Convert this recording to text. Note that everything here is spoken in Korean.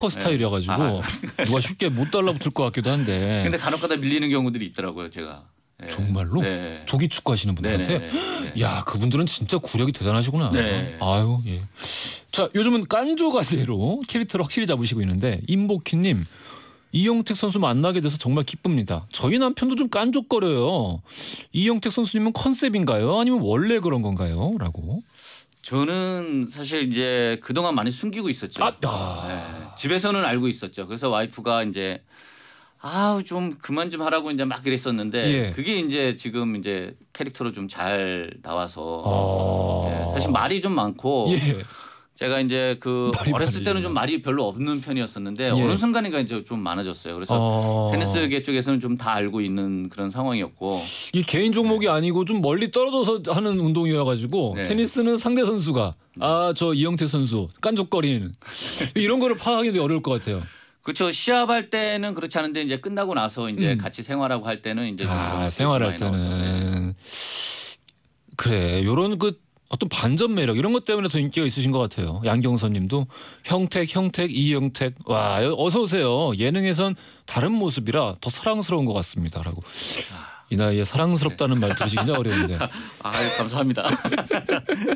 커 스타일이어가지고 네. 아, 아 누가 쉽게 못 달라붙을 것 같기도 한데. 근데 간혹가다 밀리는 경우들이 있더라고요, 제가. 네. 정말로 네. 조기 축구하시는 네, 네, 분들한테 네야 그분들은 진짜 구력이 대단하시구나. 네. 아유 예. 자 요즘은 깐조 가세로 캐릭터를 확실히 잡으시고 있는데 임복희님 이영택 선수 만나게 돼서 정말 기쁩니다. 저희 남편도 좀 깐족거려요. 이영택 선수님은 컨셉인가요? 아니면 원래 그런 건가요?라고. 저는 사실 이제 그동안 많이 숨기고 있었죠. 아, 아. 집에서는 알고 있었죠. 그래서 와이프가 이제 아우 좀 그만 좀 하라고 이제 막 그랬었는데 예. 그게 이제 지금 이제 캐릭터로 좀 잘 나와서 어... 예, 사실 말이 좀 많고 예. 제가 이제 그 어렸을 때는 좀 말이 별로 없는 편이었었는데 예. 어느 순간인가 이제 좀 많아졌어요. 그래서 어... 테니스계 쪽에서는 좀 다 알고 있는 그런 상황이었고 이 개인 종목이 네. 아니고 좀 멀리 떨어져서 하는 운동이어 가지고 네. 테니스는 상대 선수가 네. 아저 이영태 선수 깐족거리는 이런 거를 파악하기도 어려울 것 같아요. 그렇죠. 시합할 때는 그렇지 않은데 이제 끝나고 나서 이제 음. 같이 생활하고 할 때는 이제 아, 생활할 때는 나오죠. 네. 그래. 요런 그 어떤 반전 매력 이런 것 때문에 더 인기가 있으신 것 같아요. 양경선님도 형택, 형택, 이형택 와 어서 오세요. 예능에선 다른 모습이라 더 사랑스러운 것 같습니다라고. 이 나이에 사랑스럽다는 네. 말 들으시긴 어려운데. 아 예, 감사합니다.